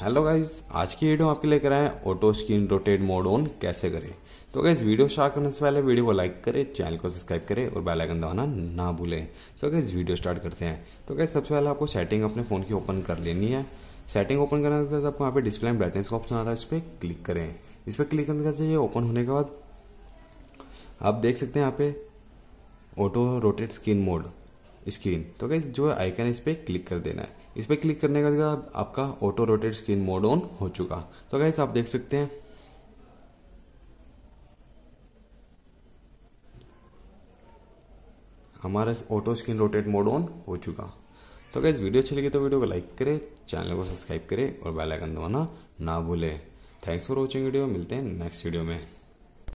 hello guys आज की video आपके लेकर आए auto screen rotate mode on कैसे करें तो गाइज वीडियो स्टार्ट करने से पहले वीडियो को लाइक करें चैनल को सब्सक्राइब करें और बेल आइकन दबाना ना भूलें तो गाइज वीडियो स्टार्ट करते हैं तो गाइज सबसे पहले आपको सेटिंग अपने फ़ोन की ओपन कर लेनी है सेटिंग ओपन करने के बाद आपको यहाँ पे डिस्प्ले एंड ब्राइटनेस का ऑप्शन आ रहा है इस पर क्लिक करें इस पर क्लिक करने के ये ओपन होने के बाद आप देख सकते हैं यहाँ पे auto rotate screen mode screen तो गैस जो आइकन है इस पर क्लिक कर देना है इस पर क्लिक करने का आपका auto rotate screen mode on हो चुका तो गैस आप देख सकते हैं हमारा auto screen rotate mode on हो चुका तो गैस वीडियो अच्छी लगी तो वीडियो को लाइक करें चैनल को सब्सक्राइब करें और बेल आइकन दबाना ना भूले थैंक्स फॉर वॉचिंग वीडियो मिलते हैं नेक्स्ट वीडियो में